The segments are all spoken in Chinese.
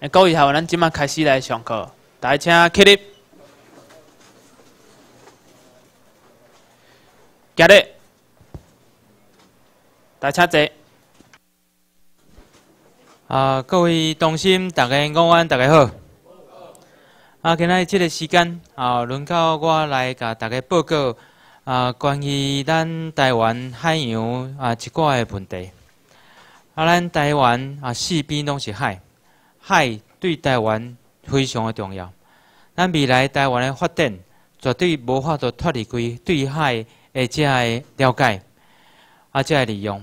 哎，各位好，咱即马开始来上课，大家请起立。今日大家坐。啊，各位同心，大家午安，大家好。啊，今仔日即个时间啊，轮到我来甲大家报告啊，关于咱台湾海洋啊一挂个问题。啊，咱台湾啊四边拢是海。海对台湾非常的重要，咱未来台湾的发展绝对无法度脱离对海的遮个了解，啊这个利用。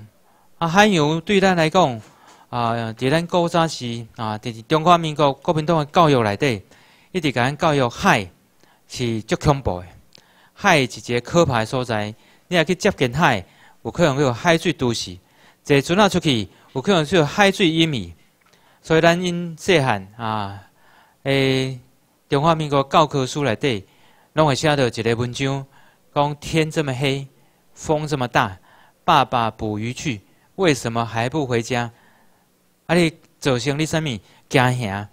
啊海洋对咱来讲，啊在咱古三时啊，就是中华民国国民党的教育里底，一直甲咱教育海是足恐怖的，海是一个可怕嘅所在。你若去接近海，有可能会有海水毒死；，坐船啊出去，有可能就有海水淹灭。所以咱因细汉啊，诶，中华民国教科书内底，拢会写到一个文章，讲天这么黑，风这么大，爸爸捕鱼去，为什么还不回家？啊，你造成你什么惊吓。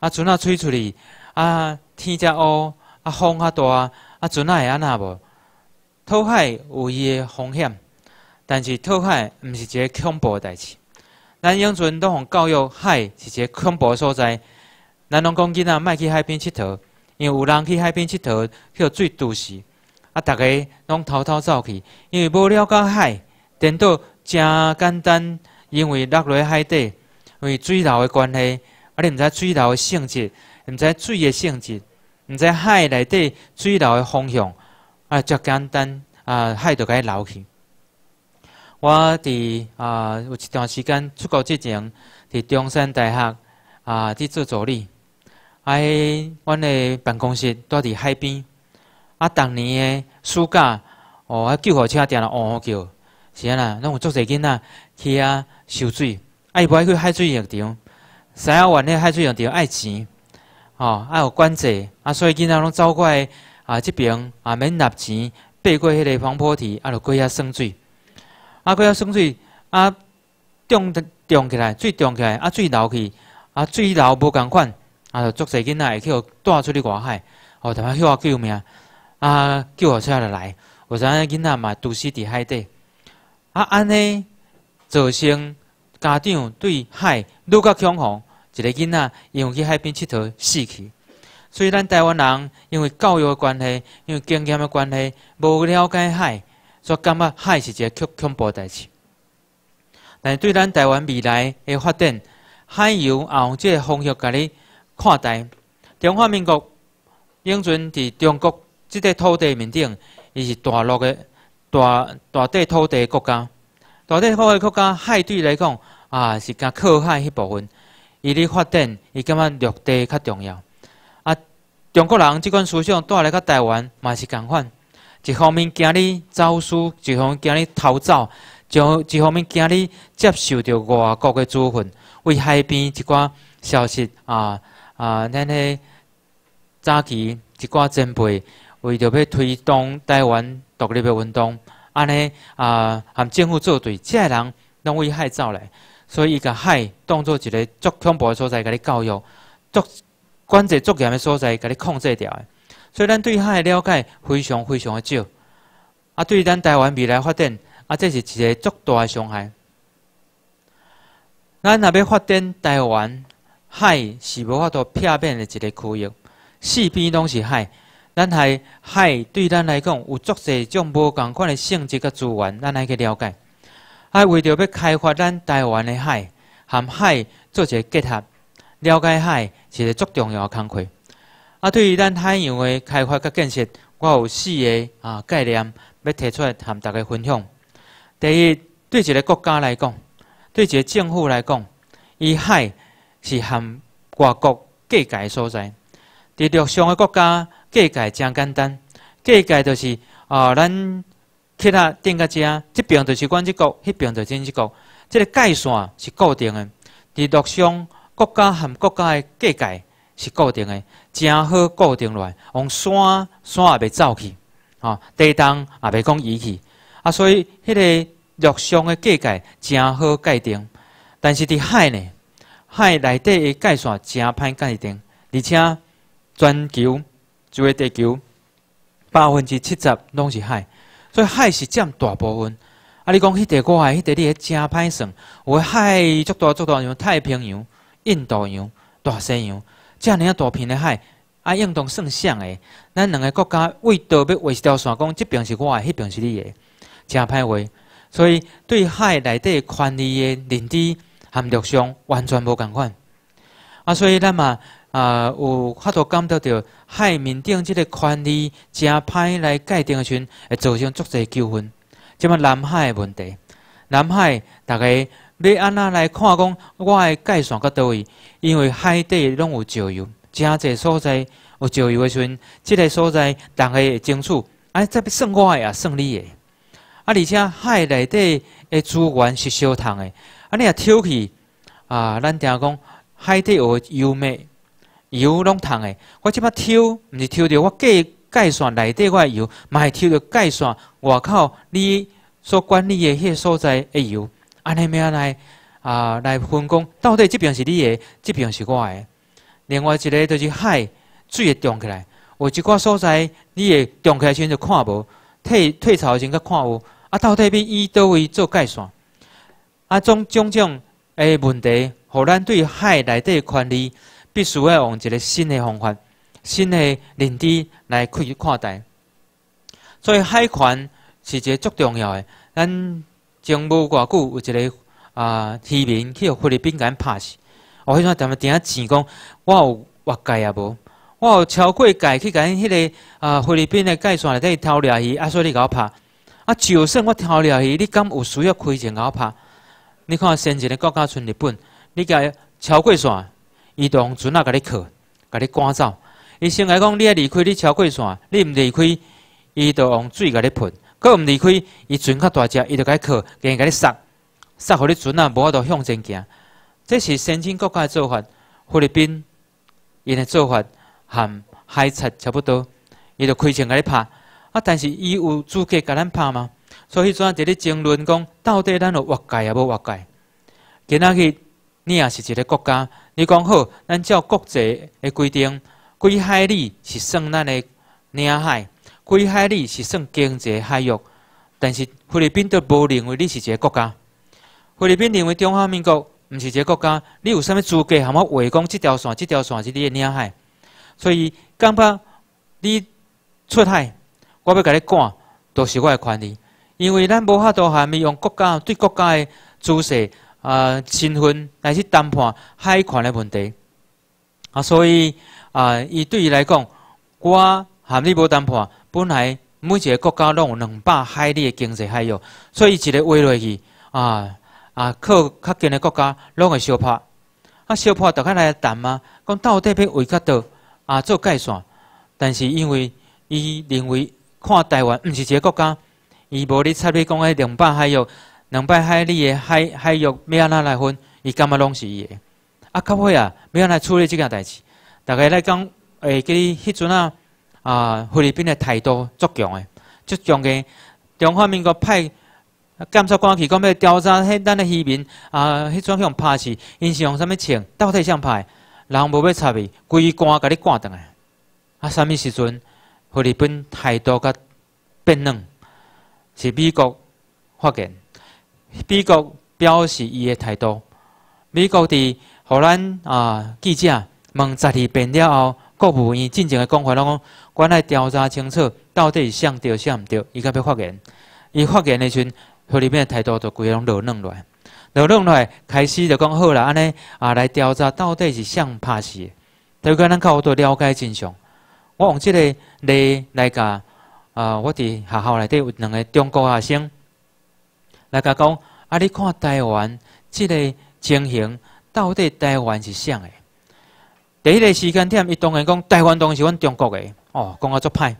啊，船啊吹出去，啊，天遮乌，啊，风较大，啊，船啊会安那无？透海有伊个风险，但是透海毋是一个恐怖代志。咱永春都互教育海是一个恐怖所在。咱拢讲囡仔卖去海边佚佗，因为有人去海边佚佗，迄水毒死。啊，大家拢偷偷走去，因为无了解海。颠倒真简单，因为落落海底，因为水流的关系，啊，你毋知水流的性质，毋知水的性质，毋知海内底水流的方向，啊，就简单，啊，海就该流去。我伫啊，有一段时间出国之前，伫中山大学啊，伫做助理。啊，迄阮诶办公室住伫海边。啊，当年诶暑假，哦，救护车定直乌叫，是啊啦，拢有足济囡仔去啊受无爱去海水浴场，西澳湾个海水浴场爱钱，吼，爱有管制啊，所以囡仔拢走过来啊，即边啊免纳钱，爬过迄个防波堤，啊，就过遐耍水。啊！佮要生水啊，涨涨起来，水涨起来，啊，水流去，啊，水流无共款，啊，就作势囡仔会去带出去外海，哦，他妈去救命，啊，救出来就来，阵仔囡仔嘛，都死伫海底，啊，安尼造成家长对海愈较恐慌，一个囡仔因为去海边佚佗死去，所以咱台湾人因为教育的关系，因为经验的关系，无了解海。作感觉海是一个恐怖暴代志，但是对咱台湾未来的发展，海油也用这个方向给你看待。中华民国永存伫中国这块土地面顶，伊是大陆的大大块土地国家，大地的国家。海对来讲啊，是甲靠海迄部分，伊咧发展伊感觉陆地较重要。啊，中国人这款思想带来甲台湾，嘛是相反。一方面惊你走私，一方面惊你偷走，一方面惊你接受着外国的资讯，为海边一寡消息啊啊，咱迄早期一寡准备，为着要推动台湾独立的运动，安尼啊含政府作对，即个人拢为海走来，所以伊个海当作一个足恐怖的所在，甲你教育足管制、足严的所在，甲你控制掉的。所以，咱对海的了解非常非常的少，啊，对咱台湾未来发展，啊，这是一个足大的伤害。咱若要发展台湾海，是无法度片面的一个区域，四边拢是海。咱海海对咱来讲有足侪种无共款的性质甲资源，咱来去了解。啊，为着要开发咱台湾的海，含海做一个结合，了解海是一个足重要的工具。啊，对于咱海洋的开发甲建设，我有四个啊概念要提出来，含大家分享。第一，对一个国家来讲，对一个政府来讲，伊海是含外国界界所在。伫陆上诶，国家，界界真简单，界界就是啊，咱其他定个遮，这边就是阮即国，迄边就另即国，这个界线是固定诶伫陆上国家含国家诶界界。是固定的，正好固定落来，往山山也袂走去，吼，地动也袂讲移去。啊，所以迄个陆上的界界正好界定，但是伫海呢，海内底的界线正歹界定，而且全球就个地球百分之七十拢是海，所以海是占大部分。啊，你讲迄块海，迄块块真歹算，有海足大足大样，太平洋、印度洋、大西洋。遮尔啊大片的海，啊应当算像诶，咱两个国家为着要画一条线，讲即边是我的，迄边是你的，真歹画。所以对海内底权利的认知含立场完全无共款。啊，所以咱嘛啊有法度感觉着海面顶即个权利真歹来界定的时阵，会造成足侪纠纷。即嘛南海的问题，南海大概。你安那来看讲，我诶界线到倒位？因为海底拢有石油，真侪所在有石油诶时阵，即个所在逐个会争取，哎，这不算我诶啊，算你诶。啊，而且海内底诶资源是相通诶。啊，你也抽去啊？咱听讲海底有油没？油拢通诶。我即摆抽，毋是抽着我计。界线内底块油，嘛会抽着界线外口，你所管理诶迄个所在诶油。安尼咪来啊来分工，到底这边是你的，这边是我的。另外一个就是海水涨起来，有一寡所在，你会涨起来先就看无，退退潮先才看有。啊，到底要伊倒位做界线？啊，种种种诶问题，互咱对海内底权利必须要用一个新诶方法、新诶认知来去看待。所以海权是一个足重要诶，咱。从无偌久有一个啊渔民去菲律宾间拍死，我迄阵踮么遐钱讲，我有活界啊无，我有超过界去间迄个啊菲律宾的界线来底偷掠鱼，啊所以你我拍，啊，就算我偷掠鱼，你敢有需要开钱我拍？你看先前的国家像日本，你个超过线，伊都用船仔甲你靠，甲你赶走。伊先来讲，你爱离开你超过线，你毋离开，伊都用水甲你喷。佮毋离开，伊船较大只，伊就解靠，硬甲你杀，杀互你船啊，无法度向前行。这是先进国家的做法，菲律宾伊的做法含海贼差不多，伊就开枪甲你拍。啊，但是伊有资格甲咱拍吗？所以专在伫争论讲，到底咱有活界啊，无活界？今仔日你也是一个国家，你讲好，咱照国际的规定，规海里是算咱的领海。归海里是算经济海域，但是菲律宾都无认为你是一个国家。菲律宾认为中华民国唔是一个国家，你有啥物资格含我围攻这条线、这条线是你的领海？所以，感觉你出海，我要甲你赶，都是我的权利。因为咱无法度含用国家对国家的姿势啊、身份来去谈判海权的问题。啊，所以啊，伊对伊来讲，我含你无谈判。本来每一个国家拢有两百海里的经济海域，所以一个划落去，啊啊靠较近的国家拢会相破，啊相破倒下来谈嘛，讲到底要为较多啊做界线，但是因为伊认为看台湾毋是一个国家，伊无咧插别讲迄两百海域、两百海里的海海域，要安怎来分，伊感觉拢是伊的。啊较尾啊，要安怎处理即件代志，大概来讲，诶，你迄阵啊。啊！菲律宾的态度足强诶，足强诶！中华民国派检察官去讲要调查迄咱个渔民，啊，迄种向拍死因是用啥物枪？倒底上拍，人无要插伊，规杆甲你赶倒来。啊，啥物时阵菲律宾态度甲变软？是美国发言，美国表示伊个态度。美国伫荷兰啊，记者问十二遍了后，国务院进前个讲话，讲。我来调查清楚，到底是像对像唔对，伊才要发言，伊发言的时阵，校里面态度个规拢落弄来，落弄来开始就讲好啦。安尼啊，来调查到底是像拍死？头咱较靠多了解真相。我用这个例来讲，啊，我伫学校内底有两个中国学生来甲讲啊，你看台湾这个情形，到底台湾是啥个？第一个时间点，伊当然讲台湾当然是阮中国的。哦，讲啊足歹。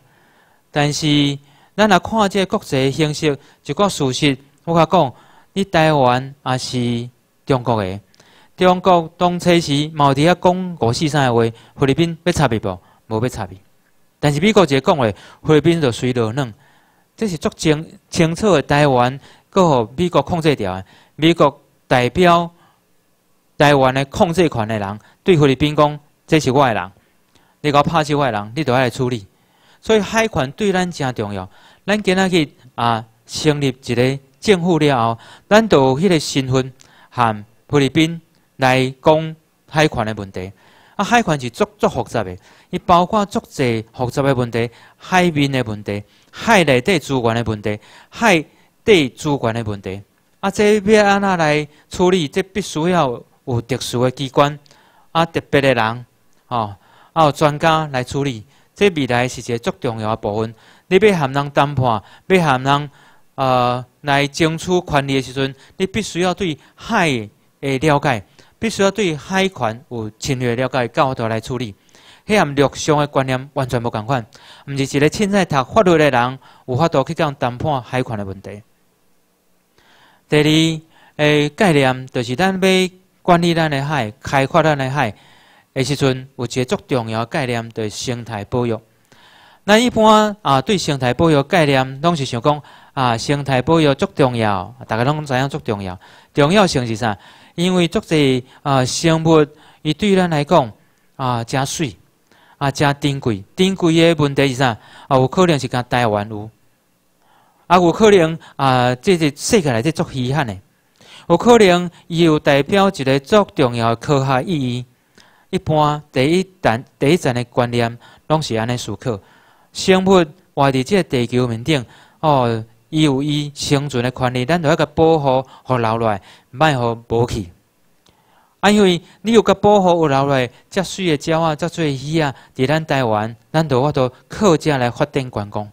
但是咱若看即个国际形势，一个事实，我甲讲，你台湾也是中国个，中国当初时毛伫遐讲五四三个话，菲律宾要差别无？无要差别。但是美国一个讲话，菲律宾就随落呢，这是足清清楚个台湾，佮互美国控制掉个。美国代表台湾个控制权个人，对菲律宾讲，这是诶人。你拍手我个人，你就要来处理。所以海权对咱真重要。咱今仔去啊，成立一个政府了后，咱就迄个身份含菲律宾来讲海权的问题。啊，海权是足足复杂的，伊包括足济复杂的问题，海面的问题，海内地资源的问题，海地资源的问题。啊，这要安那来处理？这必须要有特殊的机关，啊，特别的人，吼。还有专家来处理，这未来是一个足重要的部分。你要含人谈判，要含人呃来争取权利的时阵，你必须要对海的了解，必须要对海权有深入了解，到多来处理。迄和陆上的观念完全无共款，毋是一个凊彩读法律的人，有法度去讲谈判海权的问题。第二诶概念，就是咱欲管理咱的海，开发咱的海。的时阵有一个足重要的概念，是生态保育。那一般啊，对生态保育概念，拢是想讲啊，生态保育足重要，大家拢知影足重要。重要性是啥？因为足侪啊，生物伊对咱来讲啊，真水啊，真珍贵。珍贵的问题是啥？啊，有可能是甲台湾有，啊，有可能啊，即是世界来遮足稀罕的，有可能伊有代表一个足重要的科学意义。一般第一层、第一层的观念，拢是安尼思考。生物活伫即个地球面顶，哦，伊有伊生存的权利，咱得要个保护互留落来，莫互无去。啊，因为你有个保护和留落来，遮水的鸟换、遮水的移啊，伫咱台湾，咱都话都客家来发展观光。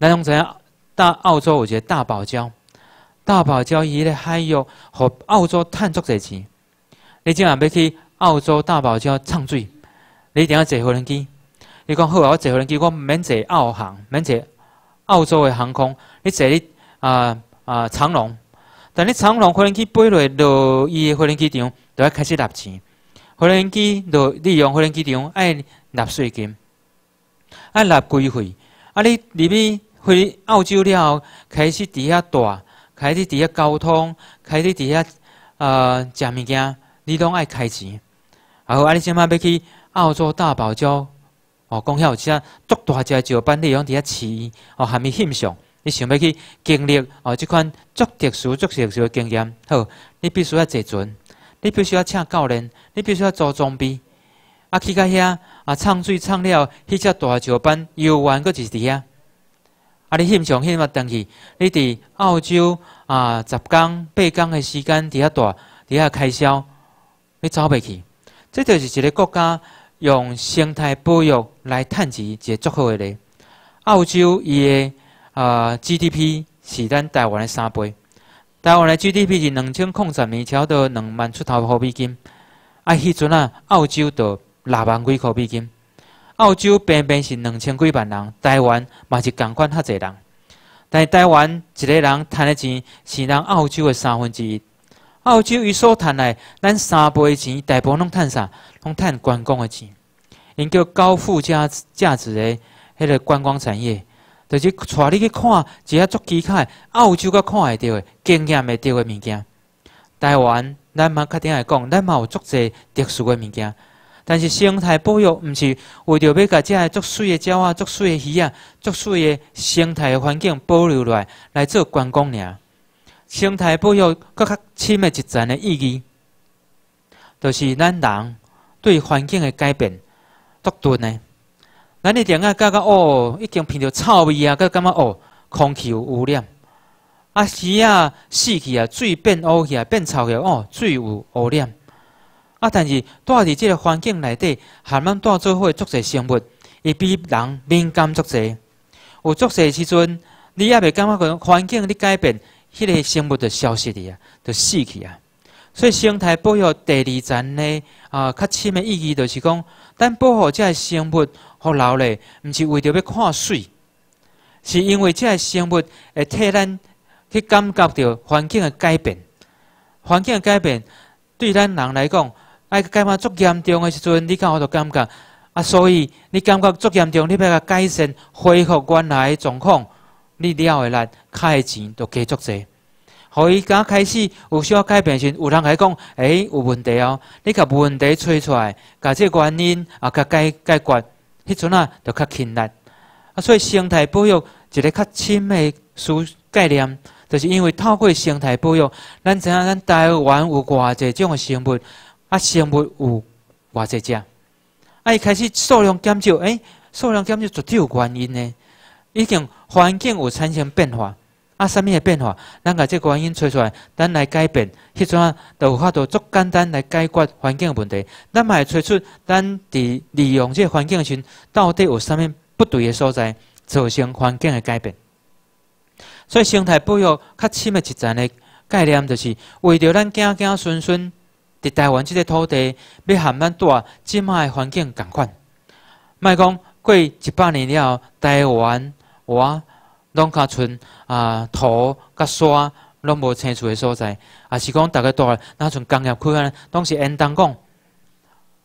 咱拢知影，到澳洲，有一个大堡礁。大堡礁伊咧海域，互澳洲探足侪钱。你怎啊要去？澳洲大堡礁畅醉，你点啊坐飞机？你讲好啊，我坐飞机，我免坐澳航，免坐澳洲嘅航空，你坐你啊啊长龙。但你长龙飞机飞落去伊嘅飞机场就要开始纳钱，飞机落利用飞机场爱纳税金，爱纳规费。啊，你入去飞澳洲了后，开始底下住，开始底下交通，开始底下呃食物件，你拢爱开钱。啊！你即摆要去澳洲大堡礁哦，讲遐有只足大只石斑，利用伫遐饲哦，含伊欣赏。你想要去经历哦，即款足特殊、足特殊的经验。好，你必须要坐船，你必须要请教练，你必须要租装备啊。去到遐啊，唱水唱了，迄只大石斑游玩个就是伫遐。啊，你欣赏迄嘛东西，你伫澳洲啊，十天八天的时间，伫遐大伫遐开销，你走袂去。这就是一个国家用生态保育来赚钱，一个足好的例。澳洲伊个 GDP 是咱台湾的三倍，台湾的 GDP 是两千控制面超到两万出头澳币金，啊，迄阵啊，澳洲就六万几块币金。澳洲平平是两千几万人，台湾嘛是同款较侪人，但台湾一个人赚的钱是咱澳洲的三分之一。澳洲伊所赚来，咱三倍钱，大部拢赚啥？拢赚观光的钱，因叫高附加价值的迄个观光产业，就是带你去看一下足奇卡澳洲甲看会到的、经验会到的物件。台湾咱嘛确定来讲，咱嘛有足济特殊的物件，但是生态保育毋是为着要家个足水的鸟啊、足水的鱼啊、足水的生态环境保留来来做观光尔。生态保育佫较深的一层的意义，就是咱人对环境的改变独断呢？咱一点仔感觉哦，已经闻到臭味啊，佮感觉哦，空气有污染啊，鱼啊、死去啊、水变乌去啊，变臭去哦，水有污染啊。但是蹛伫即个环境内底，含慢蹛做伙，做些生物伊比人敏感足济。有足济时阵，你也袂感觉讲环境伫改变。迄个生物就消失啊，就死去啊！所以生态保育第二层的啊，较深的意义就是讲，咱保护这些生物，互留咧，毋是为着要看水，是因为这些生物会替咱去感觉到环境的改变。环境的改变对咱人来讲，爱感嘛足严重的时候，你看我都感觉啊，所以你感觉足严重，你要甲改善，恢复原来状况。你了的力，开钱都加足多，所以刚开始有需要改变时，有人来讲，哎，有问题哦，你甲问题找出来，甲这原因啊，甲解解决，迄阵啊，就较轻力。啊，所以生态保育一个较深的思概念，就是因为透过生态保育，咱知影咱台湾有偌济种的生物，啊，生物有偌济只，啊，伊开始数量减少，哎，数量减少绝对有原因呢。已经环境有产生变化，啊，啥物的变化？咱甲即个原因找出来，咱来改变，迄阵就有法度足简单来解决环境的问题。咱嘛会找出咱伫利用即个环境嘅时，到底有啥物不对的所在，造成环境的改变。所以生态保育较深的一层的概念，就是为着咱仔仔孙孙伫台湾即个土地，要含咱住即卖环境共款，莫讲。过一百年了台湾我拢卡剩啊土甲沙拢无清楚的所在，也是讲大家大那剩工业区安尼，拢是因当讲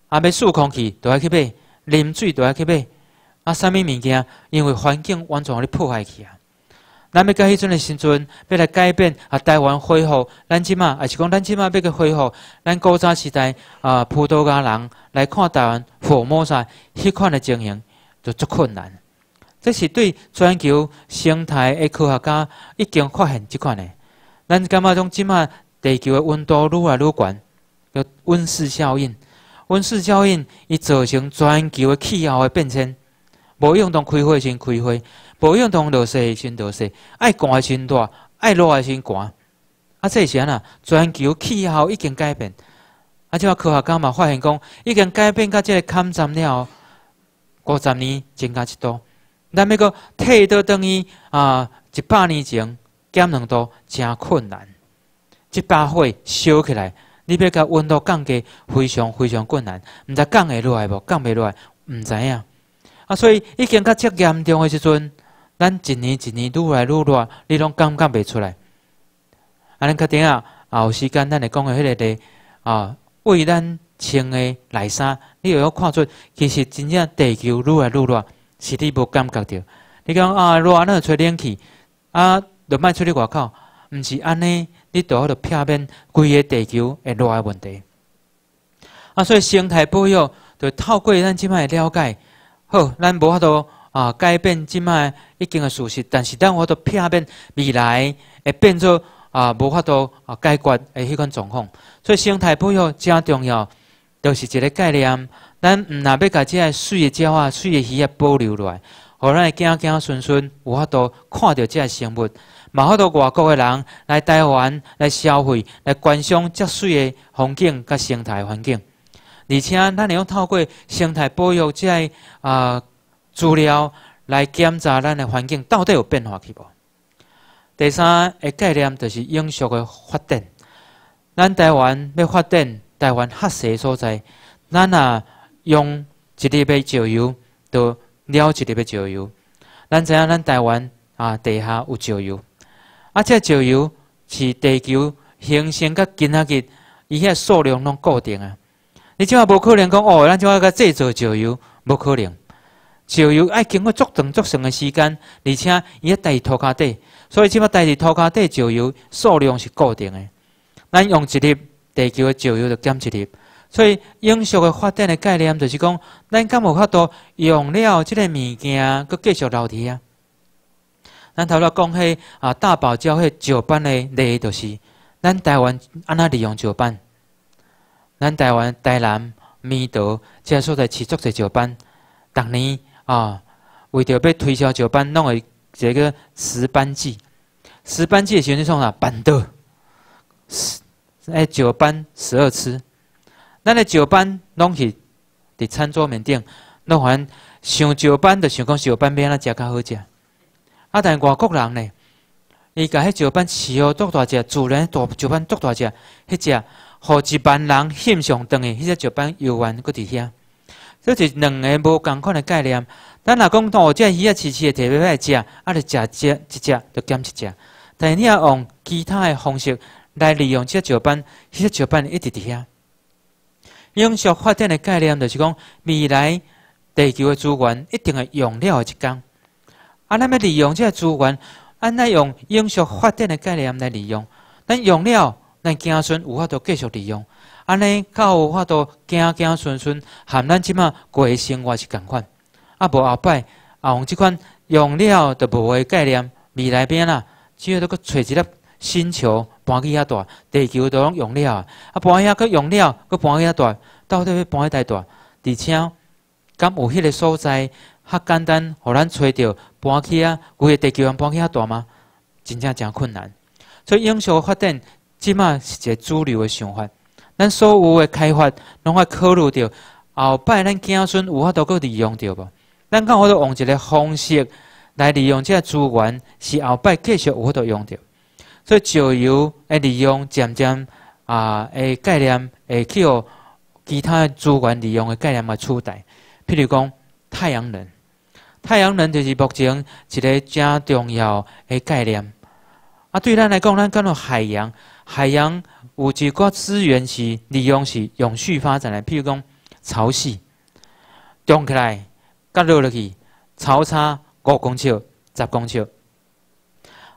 啊，要吸空气都要去买，啉水都要去买啊，啥物物件？因为环境完全互你破坏去啊。咱要到迄阵的时阵要来改变啊，台湾恢复，咱即嘛也是讲咱即嘛要去恢复咱古早时代啊，葡萄牙人来看台湾抚摸晒迄款的情形。就足困难，这是对全球生态诶科学家已经发现即款诶。咱感觉讲，即卖地球诶温度愈来愈悬，叫温室效应。温室效应伊造成全球诶气候诶变迁，无用当开花先开花，无用当落雪先落雪，爱寒诶先热，爱热诶先寒。啊，即安呐，全球气候已经改变。啊，即下科学家嘛发现讲，已经改变到即个勘探了。五十年增加一度，咱要个退倒等于啊，一百年前减两度，真困难。一百火烧起来，你要甲温度降低，非常非常困难。毋知降会落来无？降袂落来？毋知影。啊，所以已经到遮严重的时阵，咱一年一年愈来愈热，你拢感觉袂出来。安尼确定啊？啊，有时间咱会讲一迄个地啊，为咱。穿诶内衫，你又要看出，其实真正地球愈来愈热，是你无感觉着。你讲啊热，那吹冷气，啊，就莫出去外口，毋是安尼，你倒好着撇免规个地球会热诶问题。啊，所以生态保育就透过咱即卖了解，好，咱无法度啊改变即卖一定诶事实，但是有我度撇免未来会变做。啊无法度啊解决诶迄款状况，所以生态保育真重要。就是一个概念，咱唔那要即个水诶鸟啊、水诶鱼啊保留落来，好咱伊行行孙孙有法度看到个生物，嘛好多外国诶人来台湾来消费、来观赏只水诶风景佮生态环境，而且咱会用透过生态保育个啊资料来检查咱诶环境到底有变化去无。第三个概念就是永续诶发展，咱台湾要发展。台湾黑色所在，咱啊用一粒要石油，都了，一粒要石油。咱知影咱台湾啊地下有石油，啊，且石油是地球形成甲今仔日伊遐数量拢固定啊。你即下无可能讲哦，咱即下甲制造石油无可能。石油爱经过足长足长诶时间，而且伊遐伫土骹底，所以即下伫土骹底石油数量是固定诶。咱用一粒。地球的石油就减一粒。所以永续的发展的概念就是讲，咱敢有法度用了这个物件，佮继续留伫啊。咱头来讲迄啊，大堡礁迄石斑的例子，就是咱台湾安那利用石斑。咱台湾台南、弥陀这些所在持续些石斑，逐年啊，为着要推销石斑，弄个一个石斑季，石斑季的宣传啊，板凳。哎，九班十二吃，咱的九班拢是伫餐桌面顶，那还上九班都想讲九班边仔食较好食。啊，但外国人呢，伊甲迄九班饲哦，做大只自然大九班做大只，迄只好一班人欣赏当的，迄只九班游玩搁伫遐。这就两个无共款的概念。咱若讲土这鱼啊，饲饲的特别歹食，啊，就食只一只就减一只。但你若用其他的方式。来利用这石板，迄石板一直伫遐。永续发展的概念就是讲，未来地球的资源一定会用了一天。啊，咱要利用这个资源，按那用永续发展的概念来利用，咱用了，咱子孙有法度继续利用。安尼较有法度，今今孙孙含咱即满过生活是共款。啊，无后摆啊，用即款用了就无诶概念。未来变啦，只要都阁揣一粒。星球搬去遐大，地球都拢用了啊！搬遐个用了，搁搬去遐大，到底要搬去大大？而且，敢有迄个所在较简单，互咱找着搬去啊？规个地球，还搬去遐大吗？真正诚困难。所以，永续发展即嘛是一个主流的想法。咱所有的开发拢要考虑着，后摆咱子孙有法度够利用着无？咱法度用一个方式来利用即个资源，是后摆继续有法度用着。所以，石油诶利用渐渐啊诶概念，会去互其他资源利用诶概念来取代。譬如讲太阳能，太阳能就是目前一个正重要诶概念。啊，对咱来讲，咱讲到海洋，海洋有一个资源是利用是永续发展的，譬如讲潮汐。涨起来，甲落落去，潮差五公尺、十公尺。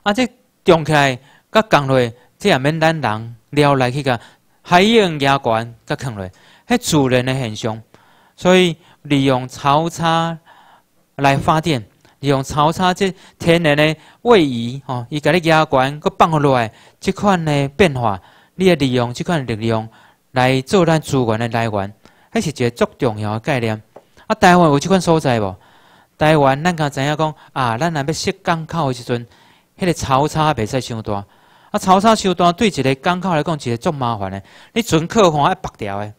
啊，这涨起来。佮降落，即也免咱人撩来去个海洋压管佮降落，迄自然的现象。所以利用潮差来发电，利用潮差即天然的位移，吼，伊甲你压管佮放落来，即款的变化，你要利用即款力量来做咱资源的来源，迄是一个足重要的概念。啊，台湾有即款所在无？台湾咱敢知影讲，啊，咱若要设港口的时阵，迄个潮差袂使伤大。啊，草草收单对一个港口来讲，一个足麻烦的。你船靠岸要绑掉的，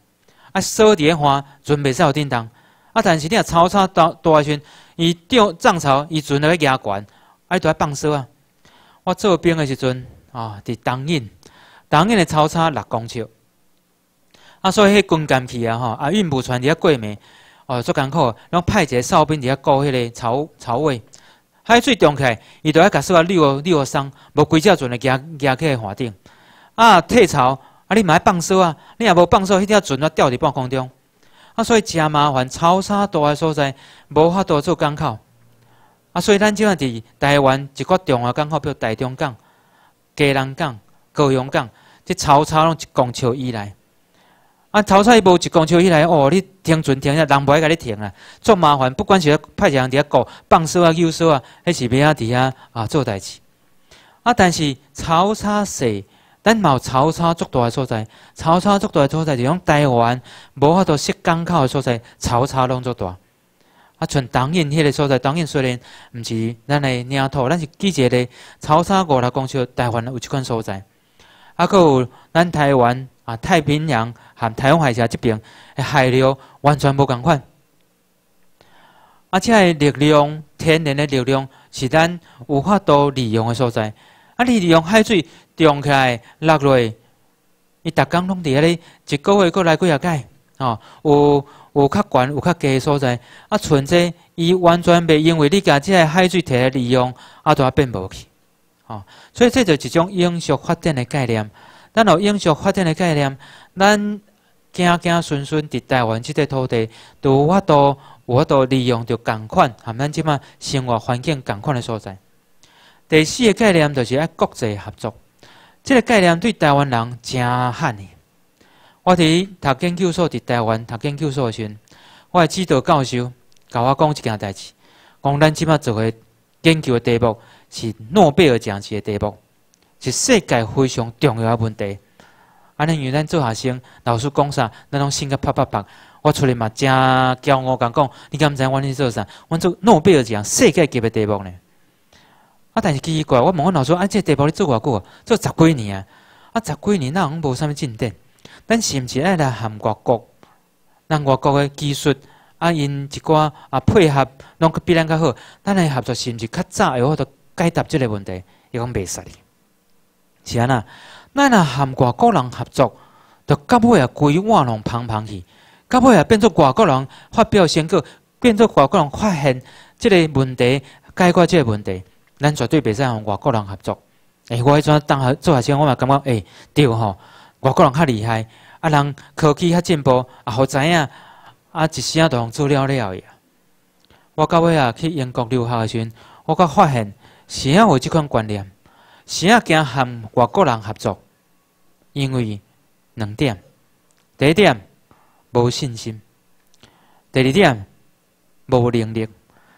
啊，收伫咧岸，船袂使有订单。啊，但是你若曹操大大船，伊钓涨潮，伊船来咧啊，悬，爱在放收啊。我做兵的时阵，啊，伫东引，东引的草操六公尺。啊，所以迄军舰去啊，吼，啊运不船伫遐过暝，哦，足艰苦。后派一个哨兵伫遐顾迄个潮潮位。海水涨起，伊著爱甲设话，六号六号无规只船会行行去海顶啊！退潮啊，你买放收啊，你也无放收，迄只船啊掉伫半空中啊，所以真麻烦。潮差大诶所在，无法度做港口啊，所以咱即阵伫台湾一寡重要港口，比如台中港、嘉隆港、高雄港，即潮差拢一拱手以来。啊，潮汐无一公尺以来，哦，你停船停下，人袂爱甲你停啊，足麻烦。不管是派人伫遐搞放哨啊、救收啊，还是袂啊伫遐啊做代志。啊，但是潮差是，咱有潮差足大个所在。潮差足大个所在就讲台湾，无法度设港口个所在，潮差拢足大。啊，像东引迄个所在，东引虽然毋是咱个领土，咱是记者咧潮差五六公尺，台湾有一款所在。啊，佮有咱台湾啊，太平洋。含台湾海峡这边，海流完全无共款，而且力量天然的力量是咱有法多利用的所在。啊，利用海水涨起来落来，伊工拢伫底咧，一个月过来几啊届，哦，有有较悬有较低的所在。啊，存在伊完全袂因为你家即个海水提来利用，啊，都啊变无去，哦。所以这就是一种永续发展的概念。咱有永续发展的概念，咱。仔仔孙孙伫台湾即块土地，都度有法度利用着共款，含咱即马生活环境共款的所在。第四个概念就是爱国际合作，即个概念对台湾人真罕呢。我伫读研究所伫台湾读研究所时，我的指导教授甲我讲一件代志，讲咱即马做的研究的题目是诺贝尔奖级的题目，是世界非常重要的问题。啊！因为咱做学生，老师讲啥，咱拢性格啪啪啪，我出来嘛真骄傲，讲讲，你敢不知我咧做啥？我做诺贝尔奖世界级的题目呢。啊！但是奇怪，我问阮老师，即这题目你做久啊？做十几年啊？啊，十几年那拢无啥物进展。咱是毋是来含外国，咱外国的技术啊，因一寡啊配合，拢比咱较好。咱来合作是毋是较早？有法度解答即个问题，伊讲袂使哩。是安那？咱若含外国人合作，到尾啊，规碗拢芳芳去，到尾啊，变做外国人发表成果，变做外国人发现即个问题，解决即个问题，咱绝对袂使和外国人合作。诶，我迄阵当学做学生，我嘛感觉，哎，对吼，外国人较厉害，啊，人科技较进步，啊，好知影，啊，一时啊，就用做了了去。我到尾啊，去英国留学的时，阵，我甲发现，是啊，有即款观念。只啊惊和外国人合作，因为两点：第一点无信心，第二点无能力。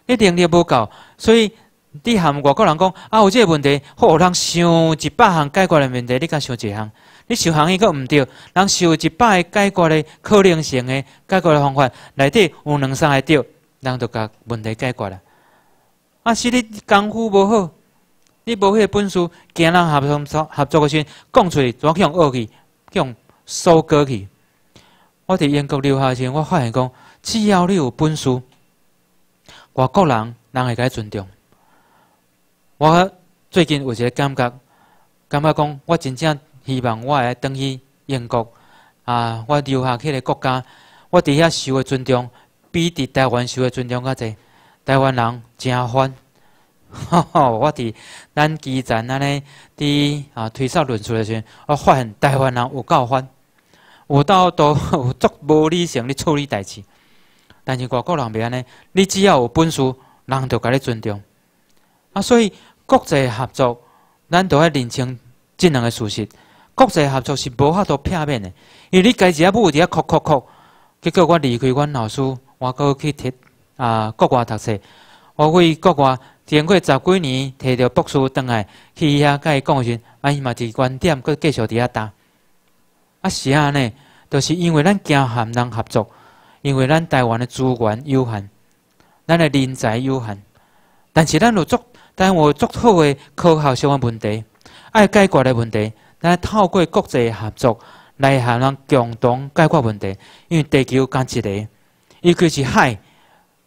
你能力无够，所以你和外国人讲啊，有这问题，好人想一百项解决的问题，你敢想一项。你想一项，伊阁唔对，人想一百个解决的可能性的解决的方法，内底有两三个对，人就甲问题解决了。啊，是你功夫无好。你无迄个本事，惊人合作、合作个阵讲出来，怎去恶去，去用收割去？我伫英国留学时，我发现讲，只要你有本事，外国人人会你尊重。我最近有一个感觉，感觉讲，我真正希望我会当去英国。啊，我留下迄个国家，我伫遐受个尊重，比伫台湾受个尊重较侪。台湾人真欢。吼吼，我伫咱基层安尼伫啊，推少论述的时，阵，我发现台湾人，有够烦，有到都有足无理性咧处理代志。但是外国人袂安尼，你只要有本事，人就甲你尊重。啊，所以国际合作，咱就要认清这两个事实。国际合作是无法度片面的，因为你家己一部伫遐哭哭哭，结果我离开阮老师，我过去佚啊国外读册，我为国外。经过十几年，摕到博士当来，去遐甲伊讲时，啊，伊嘛，伫观点阁继续伫遐谈。啊，是安尼，就是因为咱惊含人合作，因为咱台湾的资源有限，咱的人才有限。但是咱有足，但有足好的科学相关问题，爱解决的问题，咱透过国际合作来含咱共同解决问题。因为地球干一个，尤其是海，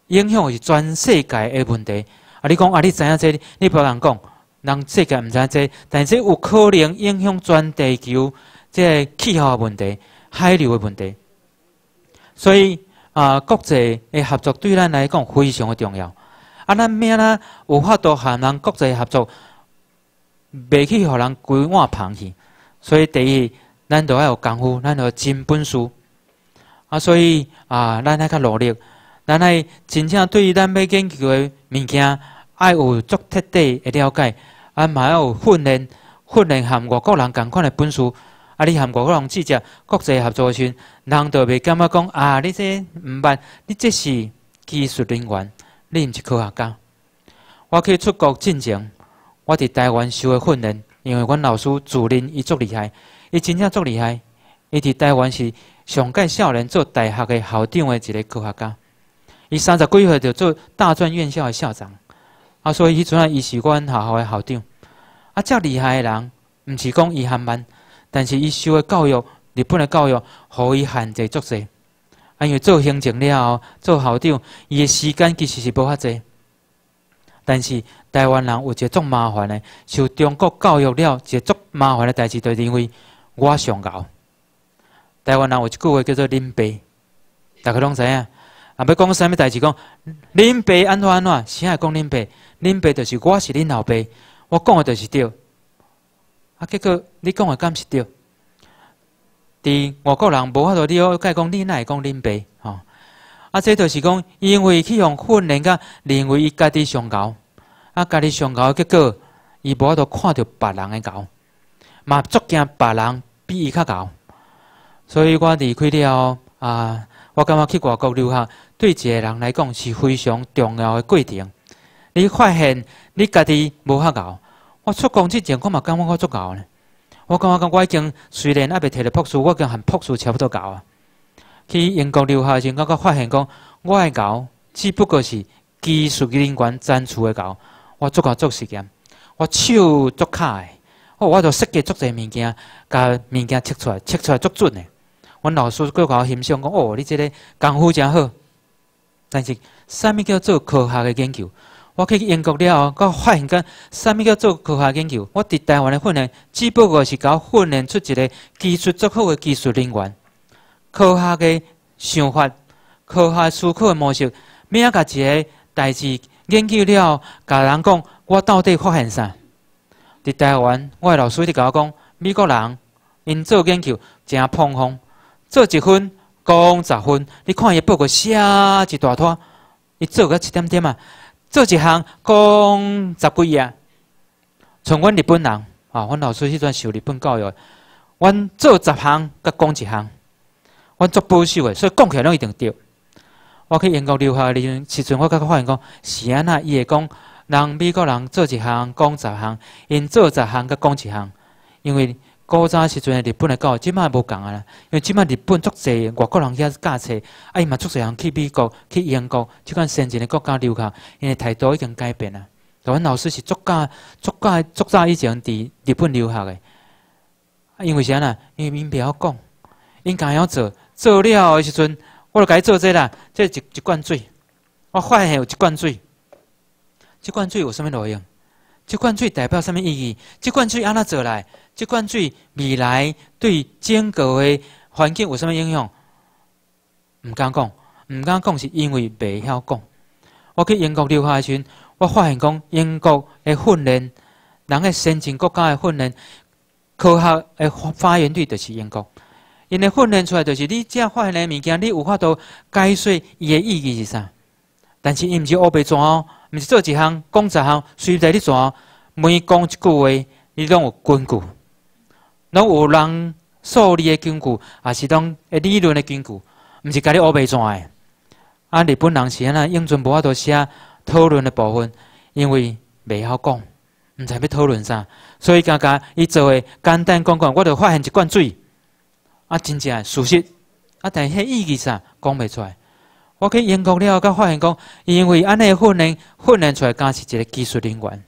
影响是全世界的问题。啊！你讲啊，你知影这？你不人讲，人世界毋知影这，但是有可能影响全地球这气候问题、海流的问题。所以啊，国际诶合作对咱来讲非常的重要。啊，咱咩啦有法度和人国际合作，袂去互人规碗旁去。所以第一，咱都要有功夫，咱要真本事。啊，所以啊，咱爱较努力，咱爱真正对于咱要研究诶物件。爱有足彻底的了解，啊嘛，要有训练、训练含外国人同款的本事。啊，你含外国人煮者国际合作时，人就袂感觉讲啊，你这唔捌，你这是技术人员，你毋是科学家。我去出国进前，我伫台湾受的训练，因为阮老师主任伊足厉害，伊真正足厉害。伊伫台湾是上届少年做大学的校长的一个科学家，伊三十几岁就做大专院校的校长。啊，所以迄阵啊，伊是阮学校的校长。啊，遮厉害的人，毋是讲伊限蛮，但是伊受的教育，日本的教育互伊限制足济，因为做行政了后，做校长，伊的时间其实是无遐济。但是台湾人有一个足麻烦的，受中国教育了，一个足麻烦的代志，就认为我上高。台湾人有一句话叫做“林白”，大家拢知影。啊，要讲啥物代志，讲林白安怎安怎，先来讲林白？恁爸就是我，是恁老爸。我讲的就是对，啊，结果你讲的敢是对？伫外国人无法度，你要改讲恁会讲恁爸，吼。啊，这就是讲，因为去用训练甲认为伊家己上高，啊，家己上高，结果伊无法度看到别人的高，嘛足惊别人比伊较高。所以我离开了，啊，我感觉去外国留学对一个人来讲是非常重要的过程，你发现你家己无法搞，我出工之前我嘛？讲我做搞呢？我感觉讲我已经虽然阿袂摕到博士，我已经含博士差不多搞啊。去英国留学时，我发现讲我诶搞只不过是技术人员展出诶个我做搞做实验，我手足卡个，我着设计足济物件，甲物件切出来，切出来足准诶。阮老师甲我欣赏讲：“哦，你即个功夫诚好。”但是，啥物叫做科学诶研究？我去英国了后，到发现讲，啥物叫做科学研究？我伫台湾的训练，只不过是交训练出一个技术足好的技术人员，科学个想法、科学思考的模式。仔个一个代志研究了后，甲人讲我到底发现啥？伫台湾，我老师伫甲我讲，美国人因做研究真蓬风，做一分讲十分，你看伊报告写一大拖，伊做个一点点啊。做一项讲十几啊！从阮日本人啊，阮老师迄阵受日本教育，阮做十项佮讲一项，阮做保守诶，所以讲起来拢一定对。我去英国留学诶时阵，我甲发现讲，是安那伊会讲，人美国人做一项讲十项，因做十项佮讲一项，因为。古早时阵，日本来育即卖无共啊！啦，因为即卖日本足济外国人遐驾车，啊伊嘛足济人去美国、去英国，即款先进的国家留学，因为态度已经改变啦。台湾老师是足加足加足早以前伫日本留学的，因为啥呢？因为因袂晓讲，应会晓做做了诶时阵，我就伊做这啦，这一一罐水，我发现有一罐水，一罐水有啥物路用？一罐水代表啥物意义？一罐水安怎做来？即款水未来对整个诶环境有啥物影响？唔敢讲，唔敢讲是因为袂晓讲。我去英国留学时，我发现讲英国诶训练，人诶先进国家诶训练，科学诶发源地就是英国。因为训练出来就是你，只要发现诶物件，你有法度解释伊诶意义是啥。但是伊毋是乌白做哦，毋是做一项，讲一项，随在你做，每讲一句话，你拢有根据。拢有人数理的根据，也是当理论的根据，毋是家己学袂转的。啊，日本人是安尼，英俊无法度写讨论的部分，因为袂晓讲，毋知要讨论啥。所以刚刚伊做诶简单讲讲，我著发现一罐水，啊，真正事实，啊，但迄意义啥讲袂出来。我去英国了后，甲发现讲，因为安尼训练训练出来，敢是一个技术人员，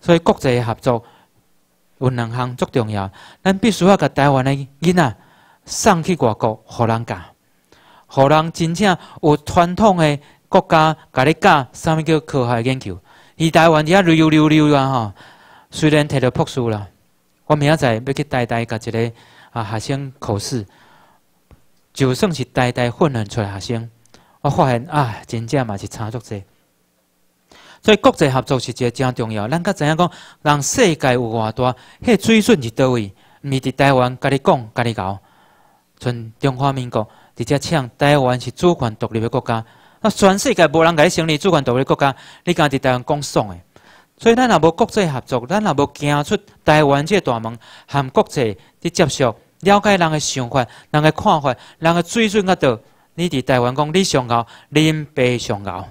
所以国际合作。有两项足重要，咱必须要甲台湾的囡仔送去外国互人教，互人真正有传统的国家，甲你教啥物叫科学研究。伊台湾一下旅游流流啊，吼！虽然摕着朴素啦，我明仔载要去代代甲一个啊学生考试，就算是代代训练出来学生，我发现啊，真正嘛是差足侪。所以国际合作是一个真重要。咱较知影讲？人世界有偌大，迄水准是倒位，毋是伫台湾家己讲、家己搞。像中华民国直接呛台湾是主权独立的国家，那全世界无人甲你承认主权独立的国家，你敢伫台湾讲爽的。所以咱若无国际合作，咱若无行出台湾这大门，含国际伫接触、了解人的想法、人的看法、人的水准较倒，你伫台湾讲你上高，恁爸上高。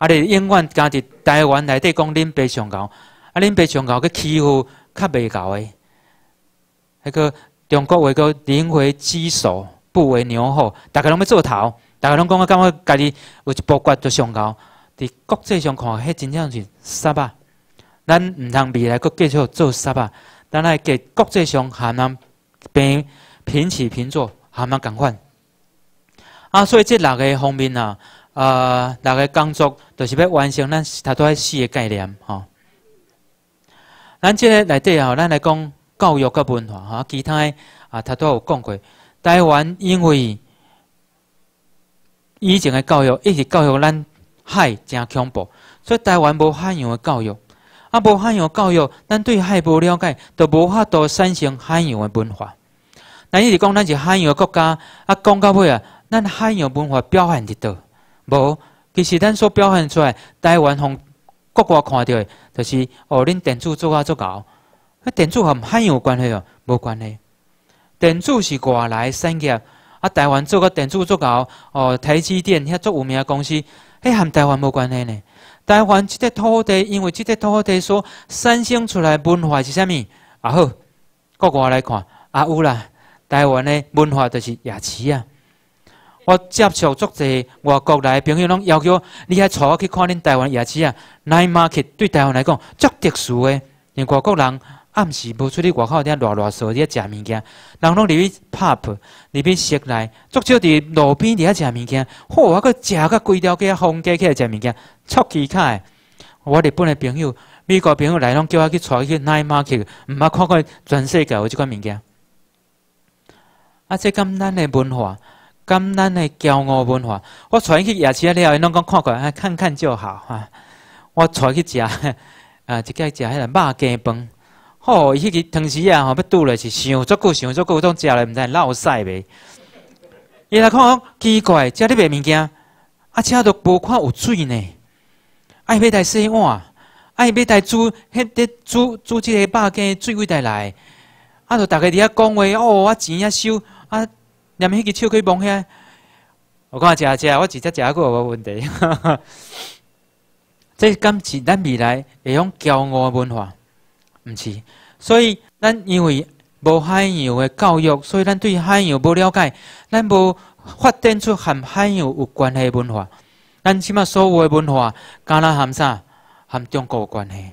啊！你永远家伫台湾内底讲，恁爸上高，啊！恁爸上高去欺负较袂高诶，迄个中国话叫“宁为鸡首不为牛后，大家拢要做头，大家拢讲我感觉家己有一部骨着上高。伫国际上看，迄真正是沙巴，咱毋通未来阁继续做沙巴，咱来给国际上含咱平平起平坐，含咱共款。啊！所以即六个方面啊。啊，六个工作就是欲完成咱太多四个概念吼。咱即个内底吼，咱来讲教育个文化哈，其他诶啊，他都有讲过。台湾因为以前个教育一直教育咱海真恐怖，所以台湾无海洋个教育啊，无海洋教育，咱对海无了解，就无法度产生海洋个文化。那一直讲咱是海洋国家啊，讲到尾啊，咱海洋文化表现伫倒。无，其实咱所表现出来，台湾从国外看到的，就是哦，恁电子做啊做高，那电子和海洋有关系哦，无关系。电子是外来产业，啊，台湾做个电子做高，哦，台积电遐做有名公司，迄和台湾无关系呢。台湾即块土地，因为即块土地所产生出来文化是啥物？啊好，国外来看，啊有啦，台湾的文化就是夜市啊。我接触足济外国来朋友，拢要求你遐带我去看恁台湾夜市啊！Night market 对台湾来讲足特殊诶，因外国人暗时无出去外口，伫遐乱乱坐伫遐食物件，人拢入去 pop 里边食足少伫路边伫遐食物件，或我阁食到规条街，风街起来食物件，超奇卡的。我日本诶朋友、美国朋友来拢叫我去带去 night market，毋捌看过全世界有即款物件。啊，即咁咱诶文化。甘咱的骄傲文化，我带去夜市了，伊拢讲看看看看就好哈。我带去食，啊，一接食迄个肉羹饭。吼，伊迄个汤匙啊，吼，要拄咧是想足够想足够，当食了毋知会漏塞未？伊来看我奇怪，遮里卖物件，啊，车都无看有水呢。爱买台洗碗，爱买台煮，迄个煮煮即个肉羹，水位带来，啊，就大家伫遐讲话，哦，我钱遐收，啊。念迄个手可以摸来。我讲食食，我直接食过无问题。即 敢是咱未来会用骄傲文化，唔是？所以咱因为无海洋的教育，所以咱对海洋无了解，咱无发展出含海洋有关系文化。咱起码所有的文化，敢若含啥？含中国有关系，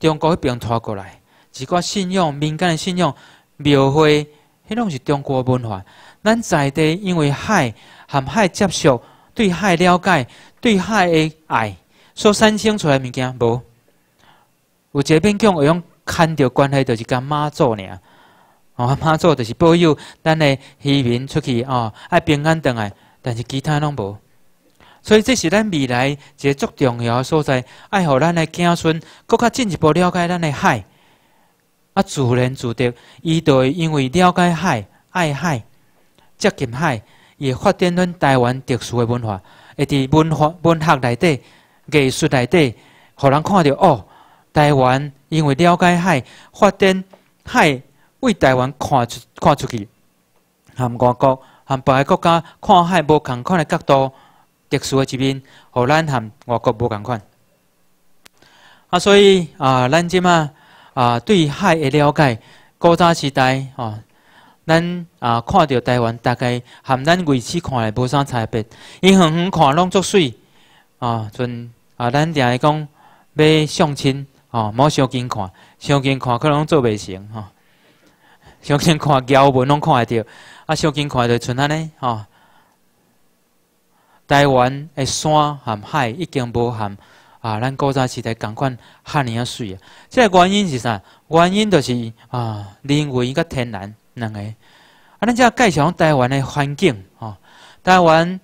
中国迄边拖过来，一个信仰、民间信仰、庙会，迄种是中国文化。咱在地，因为海含海接触，对海了解，对海的爱，所产生出来物件无。有一个边讲，会用牵着关系就是讲妈祖尔，哦妈祖就是保佑咱的渔民出去哦爱平安回来，但是其他拢无。所以这是咱未来一个足重要所在，爱让咱个子孙更加进一步了解咱的海，啊，自然自得，伊就因为了解海，爱海。接近海，也发展阮台湾特殊诶文化，会伫文化、文学内底、艺术内底，互人看到哦。台湾因为了解海，发展海，为台湾看出、看出去，含外国、含别个国家看海无共款诶角度，特殊诶一面，互咱含外国无共款。啊，所以啊，咱即嘛啊，对海诶了解，古早时代吼。咱啊，看到台湾大概含咱过此看来无啥差别，伊远远看拢作水啊。像啊，咱定来讲要相亲哦，无相近看，相近看可能拢做袂成吼。相近看交文拢看会着，啊，相近看就像安尼吼。台湾的山含海已经无含啊，咱古早时代同款汉啊水啊。即个原因是啥？原因就是啊，人为甲天然。两个啊，咱遮介绍台湾的环境哦。台湾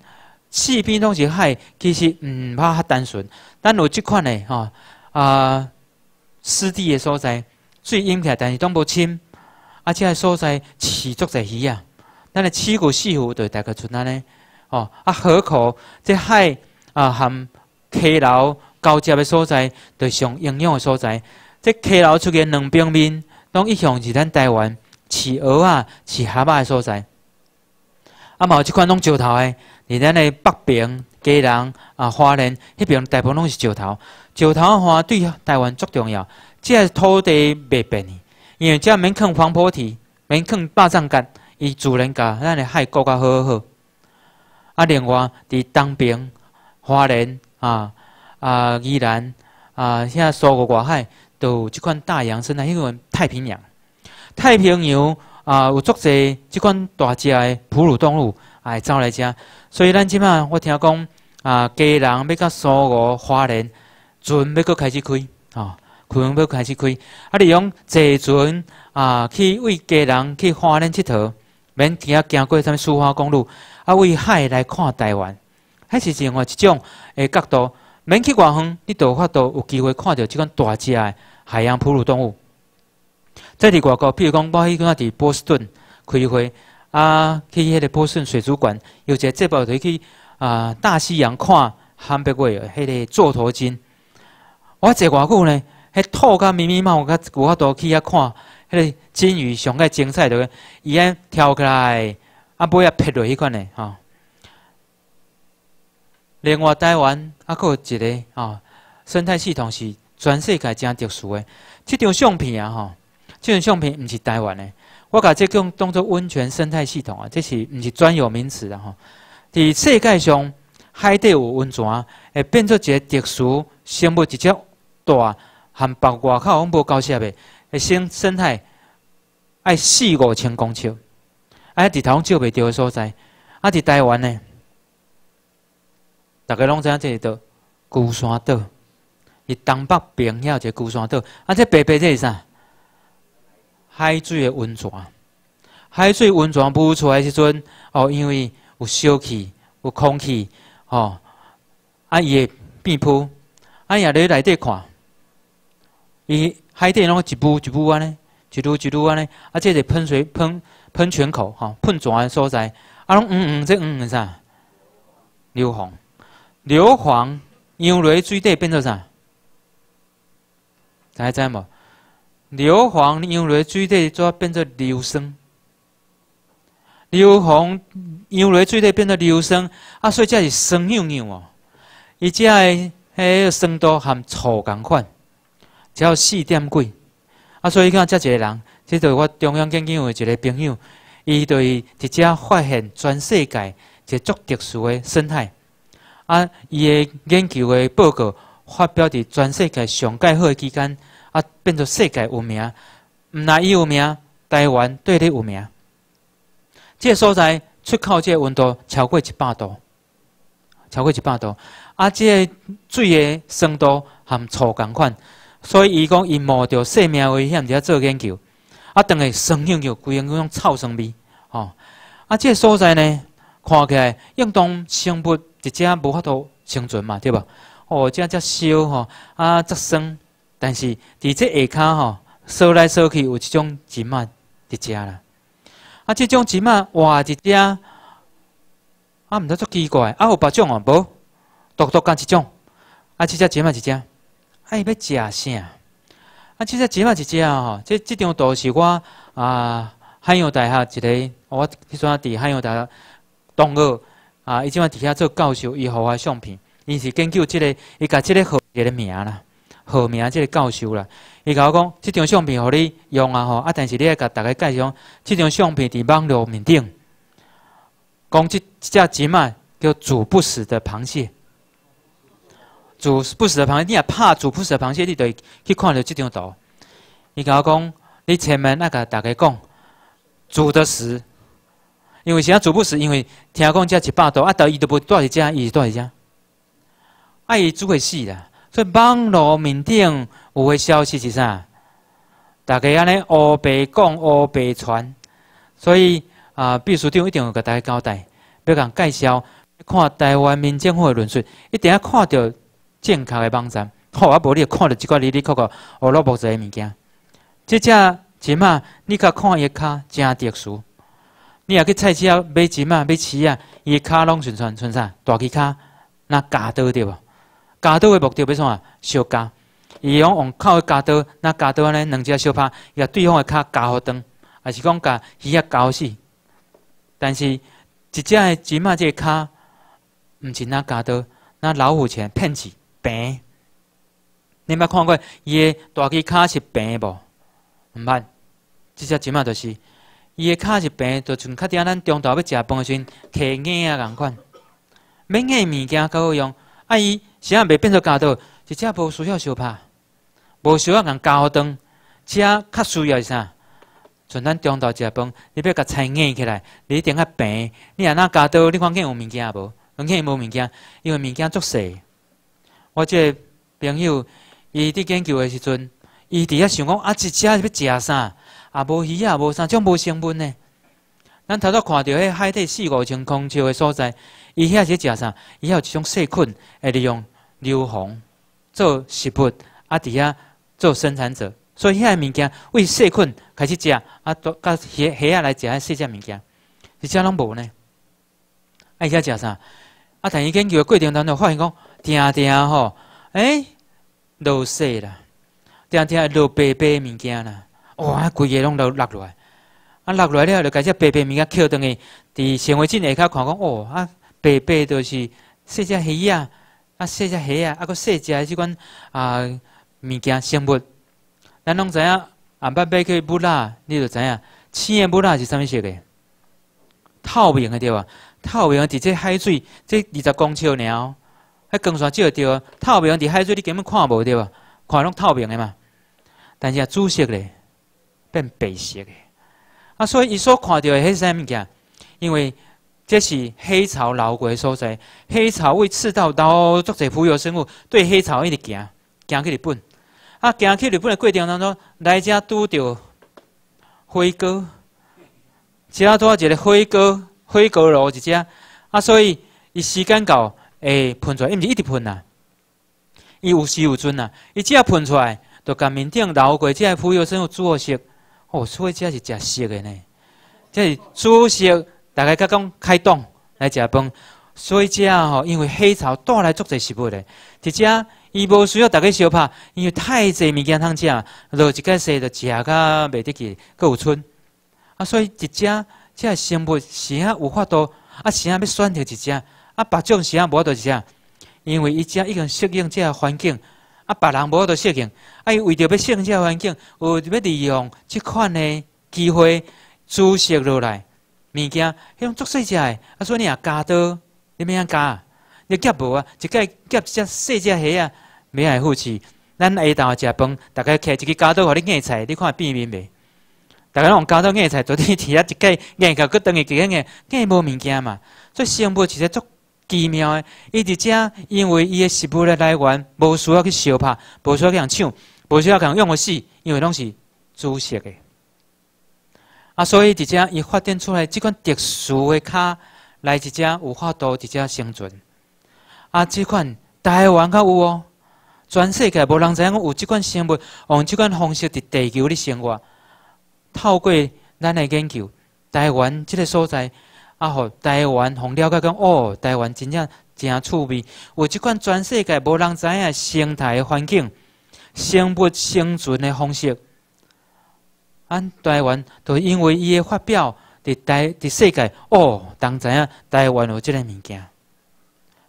四边拢是海，其实唔怕哈单纯。咱有即款的吼啊，湿地的所在水淹起来，但是都无深，而且个所在持续在鱼啊。咱的七股、西湖就大概存在尼哦。啊，河口即海啊，含溪流交接的所在都上营养的所在。这溪流出现两冰面，拢一向是咱台湾。饲鹅啊，饲蛤巴诶所在，啊，嘛有即款拢石头诶，伫咱诶北边、基隆啊、花莲迄边大部分拢是石头。石头话对台湾足重要，即个土地袂变去，因为即个免垦防坡地，免垦霸占地，伊自然甲咱诶海顾甲好好。好。啊，另外伫东边、花莲啊、啊宜兰啊，遐苏有外海都有即款大洋生态，因为太平洋。太平洋啊，有足侪即款大只的哺乳动物来走来遮，所以咱即摆我听讲啊，家人要甲苏澳花莲船要阁开始开，吼，船要开始开，啊，利用坐船啊去为家人去花莲佚佗，免其他行过啥物苏花公路，啊，为海来看台湾，迄是另外一种诶角度，免去外远，你都法度有机会看到即款大只的海洋哺乳动物。在伫外国，譬如讲，我去到伫波士顿开会，啊，去迄个波士顿水族馆，有一个节目可以啊，大西洋看南北位，迄个座头鲸。我坐偌久呢，迄土甲密密麻麻，甲有法度去遐看，迄个鲸鱼上个精彩着，伊安跳起来，啊，尾啊劈落迄款嘞，吼，另外，台湾啊，有一个吼，生态系统是全世界真特殊诶，即张相片啊，哈。这泉相片毋是台湾的，我把这即种当做温泉生态系统啊，这是毋是专有名词的吼。伫世界上，海底有温泉会变作一个特殊生物，直接大含括外口无交涉的，生生态爱四五千公顷，尼伫头拢照袂到的所在，啊伫台湾呢，大家拢知影这里岛孤山岛，伫东北边有一个孤山岛，啊这北白这是啥？海水的温泉，海水温泉孵出来时阵，哦，因为有烧气、有空气，吼，啊，伊会变泡，啊，伊也内底看，伊海底拢一波一波安尼，一噜一噜安尼，啊，这是喷水喷喷泉口，吼，喷泉的所在，啊，拢黄黄这黄黄啥，硫磺，硫磺，因为水底变做啥，大家知无？硫磺用落水底，就变成硫酸。硫磺用落水底变成硫酸，啊，所以这是酸痒痒哦。伊只个嘿酸度含醋共款，只有四点几。啊，所以讲这一个人，即对我中央研究院一个朋友，伊对直接发现全世界一足特殊的生态。啊，伊个研究个报告发表伫全世界上盖好个期间。啊，变做世界有名，毋但伊有名，台湾对你有名。即个所在出口，即个温度超过一百度，超过一百度。啊，即个水嘅深度含醋共款，所以伊讲伊冒着生命危险，伫遐做研究。啊，当下生研究规用种臭酸味，吼。啊，即个所在呢，看起来应当生物直接无法度生存嘛，对吧？哦，即遮烧吼，啊，遮酸但是，伫这下骹吼，搜来搜去，有一种金仔伫遮啦。啊，这种金仔哇，一只，啊唔得足奇怪，啊有别种啊无，独独干一种，啊这只金马一只，伊要食啥？啊，这只金仔一只吼，这这张图是我啊海洋大学一个，我阵前伫海洋大学同学，啊伊即晚伫遐做教授，伊互我相片，伊是根据即个，伊甲即个号起个名啦。号名即个教授啦，伊甲我讲，即张相片互你用啊吼，啊但是你爱甲大家介绍，即张相片伫网络面顶，讲即即只什么？叫煮不死的螃蟹。煮不死的螃蟹，你也拍煮不死的螃蟹？你就去看到即张图。伊甲我讲，你前面那个大家讲，煮得死。因为啥煮不死，因为听讲加一百度，啊，到伊都欲多少只，伊多少啊，伊煮会死啦。所以网络面顶有诶消息是啥？大家安尼乌白讲，乌白传。所以啊，秘书长一定要甲大家交代，要共介绍。看台湾民政府诶论述，一定要看到正确诶网站，好啊，无你你看到即个里里扣扣、乌萝卜侪嘅物件。即只钱仔，你甲看一卡真特殊。你若去菜市啊买钱仔买仔，啊，一卡拢顺顺顺啥？大只卡那加倒对无？加刀的目的欲创啊，削加伊用用靠个加刀，那加刀尼两只小拍，伊个对方的卡加好断，也是讲把伊遐加死。但是一只个只嘛个卡，毋是那加刀，那老虎钳骗子平。你捌看过伊的大只卡是平无？毋捌。只只只嘛就是伊个卡是平，就像较点咱中昼要食饭时阵摕硬啊款，免硬物件够好用，啊伊其他未变做家道，一只无需要相拍，无需要共加好当。其较需要是啥？像咱中岛食饭，你欲要菜餐起来，你一定较病，你若那家道，你赶紧有物件无？赶紧无物件，因为物件足细。我即个朋友，伊伫研究的时阵，伊伫遐想讲啊，一只要食啥？啊，无鱼也无啥，种无成本呢。咱头先看到迄海底四五千空巢的所在，伊遐是食啥？伊遐有一种细菌，会利用。流红，做食物，啊，底下做生产者，所以遐个物件为细菌开始食，啊，都甲虾下来食遐细只物件，一只拢无呢。爱遐食啥？啊，但伊研究的过程当中发现讲，定定吼，哎，落雪啦，定停落白白物件啦，哇，规个拢都落落来，啊，落落来了，就开始白白物件捡倒去，伫显微镜下骹看讲，哦，啊，白白都是细只鱼啊。啊，细只虾啊，啊，佫细只即款啊物件生物，咱拢知影，啊，买买去母啦，你就知影，青的鱼啦是甚物色的？透明的对吧？透明的，伫这海水，这二十公尺了，迄光线照着，透明的伫海水，你根本看无对吧？看拢透明的嘛。但是啊，紫色的变白色个，啊，所以伊所看到的迄甚物件，因为这是黑潮流过诶所在，黑潮为赤道岛作些浮游生物，对黑潮一直行，行去日本。啊，行去日本过程当中，来只拄着灰哥，其他啊一个灰哥灰哥螺一只。啊，所以伊时间到会喷出来，伊毋是一直喷呐，伊有时有阵呐，伊只要喷出来，就甲面顶流过只浮游生物做熟哦，所以这是食熟诶呢，这是煮熟。大家甲讲开动来食饭，所以只吼因为黑草带来足侪食物嘞。只只伊无需要大家相拍，因为太济物件通食，落一个世就食甲袂得去有剩。啊，所以只遮只生物是啊有法度，啊是啊要选择一只，啊白种是啊无多一只，因为伊只已经适应即个环境，啊别人无多适应，啊伊为着要适应这个环境，有要利用即款诶机会注射落来。物件，迄种足细只的，啊，所以你也加刀，你免安加，你夹无啊？一盖夹一只细只虾啊，未系好吃。咱下昼食饭，大概开一支加刀互你腌菜，你看变面袂？大家用加刀腌菜，昨天提一盖腌个，佫等于几样嘅腌无物件嘛。做生物其实足奇妙的，伊伫遮因为伊的食物的来源，无需要去烧拍，无需要去人抢，无需要人用个死，因为拢是煮食的。啊，所以伫遮伊发展出来即款特殊的卡，来伫遮有法度伫遮生存。啊，即款台湾较有哦，全世界无人知影有即款生物，用即款方式伫地球咧生活。透过咱的研究，台湾即个所在，啊，互台湾互了解讲，哦，台湾真正真趣味，有即款全世界无人知影生态环境，生物生存的方式。安台湾都因为伊的发表，伫台伫世界哦，当知影台湾有即个物件。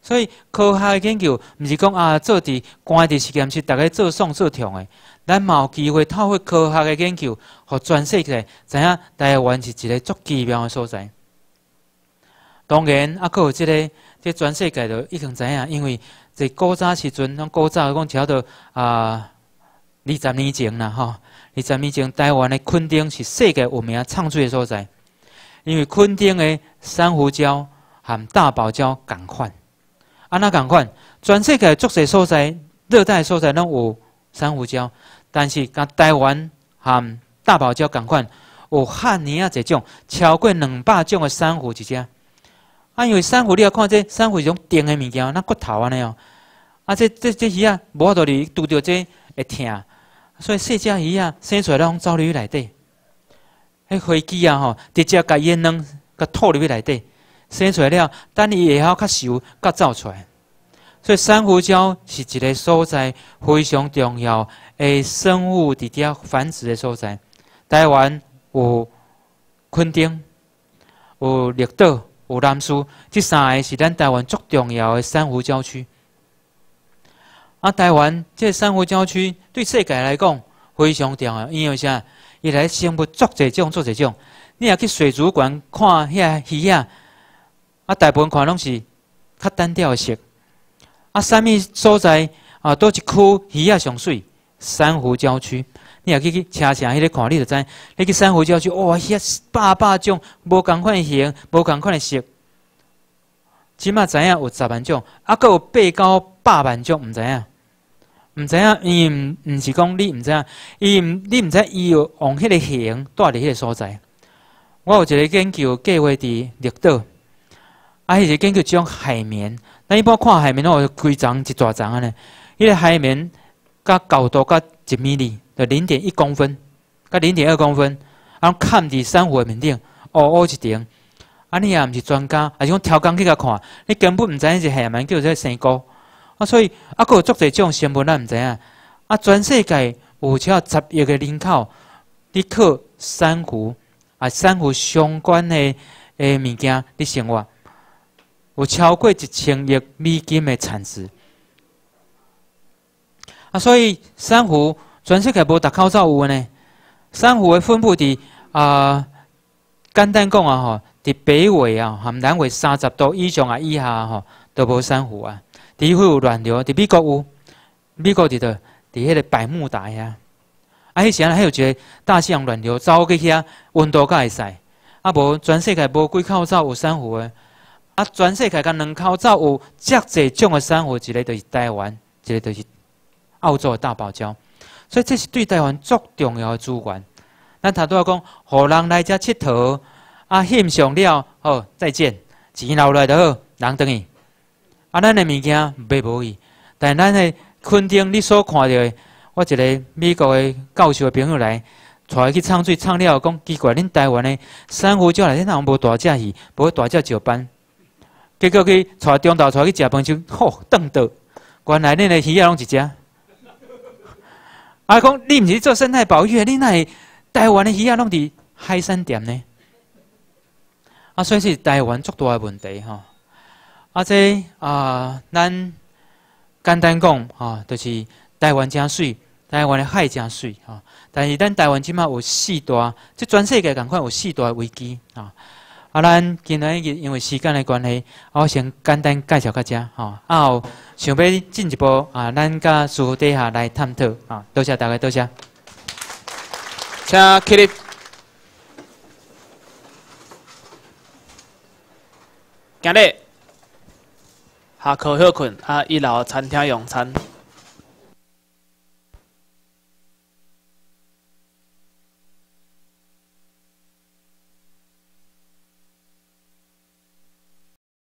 所以科学嘅研究，毋是讲啊做伫关伫实验室，大家做爽做长诶。咱嘛有机会透过科学嘅研究，互全世界知影台湾是一个足奇妙嘅所在。当然啊，佫有即个，即全世界都已经知影，因为在古早时阵，迄古早往朝到啊，二十年前啦，吼。你十们前台湾的垦丁是世界有名畅水的所在，因为垦丁的珊瑚礁含大堡礁同款，安那同款，全世界足迹所在、热带所在拢有珊瑚礁，但是甲台湾含大堡礁同款，有汉尼啊，这种超过两百种的珊瑚一只。啊，因为珊瑚你要看这珊瑚是种硬的物件，那骨头安尼哦，啊，这这这鱼啊，无法度哩，拄到这会疼。所以，细只鱼啊，生出来拢走入去内底。迄飞机啊，吼，直接伊烟弄、甲吐入去内底，生出来了，等伊会晓较熟，甲走出来。所以，珊瑚礁是一个所在非常重要诶生物伫遮繁殖诶所在。台湾有垦丁，有绿岛，有南苏，这三个是咱台湾最重要诶珊瑚礁区。啊，台湾这珊瑚礁区对世界来讲非常重要，因为啥？伊来生物足侪种，足侪种。你若去水族馆看遐鱼啊，啊，大部分看拢是较单调的色。啊，啥物所在啊？倒一区鱼啊上水，珊瑚礁区。你若去去车城迄个看，你就知。你去珊瑚礁区，哇，遐百百种，无共款的形，无共款的色。即满知影有十万种，啊，够有八到百万种，毋知影。唔知影，伊唔唔是讲你唔知影，伊唔你唔知伊有用迄个形带伫迄个所在。我有一个研究计划伫绿岛，啊，迄个研究种海绵。咱一般看海绵哦，规丛一大丛安尼，迄个海绵，佮高度佮一米二，就零点一公分，佮零点二公分，啊，嵌伫珊瑚面顶，乌乌一层。安尼也毋是专家，还是讲超工去甲看，你根本毋知影是海绵，叫做生胶。啊，所以啊，有足侪种新闻咱毋知影。啊，全世界有超十亿的人口，依靠珊瑚啊，珊瑚相关的诶物件嚟生活，有超过一千亿美金的产值。啊，所以珊瑚全世界无达口罩有呢。珊瑚的分布伫啊，简单讲啊吼，伫北纬啊、含南纬三十度以上啊、以下啊吼，都无珊瑚啊。伊迄有暖流，伫美国有，美国伫倒，伫迄个百慕大啊，迄时啊，还有一个大西洋暖流走过去遐温度较会使，啊无，全世界无几口罩有珊瑚的，啊全世界干两口罩有遮侪种诶珊瑚，一个都是台湾，一个都是澳洲大堡礁，所以这是对台湾足重要的资源。咱头拄仔讲，互人来遮佚佗，啊翕相了，好再见，钱留落来就好，人等伊。啊，咱的物件卖无去，但咱的昆丁，你所看到的，我一个美国的教授的朋友来，带去唱水唱了后，讲奇怪，恁台湾的珊瑚礁内面哪有无大只鱼，无大只石斑？结果去带中岛，带去食饭就吼瞪倒，原来恁的鱼也拢一只。阿公，你唔是做生态保护，你奈台湾的鱼仔拢伫海产店呢？啊，所以是台湾足大的问题吼。啊！即啊，咱简单讲啊，就是台湾真水，台湾的海真水啊。但是，咱台湾即码有四大，即全世界赶快有四大危机啊！啊，咱今日因为时间的关系，我先简单介绍个遮吼，啊，后想要进一步啊，咱甲师傅底下来探讨啊。多谢大家，多谢。请起立。今日。啊，课休困，啊，一楼餐厅用餐。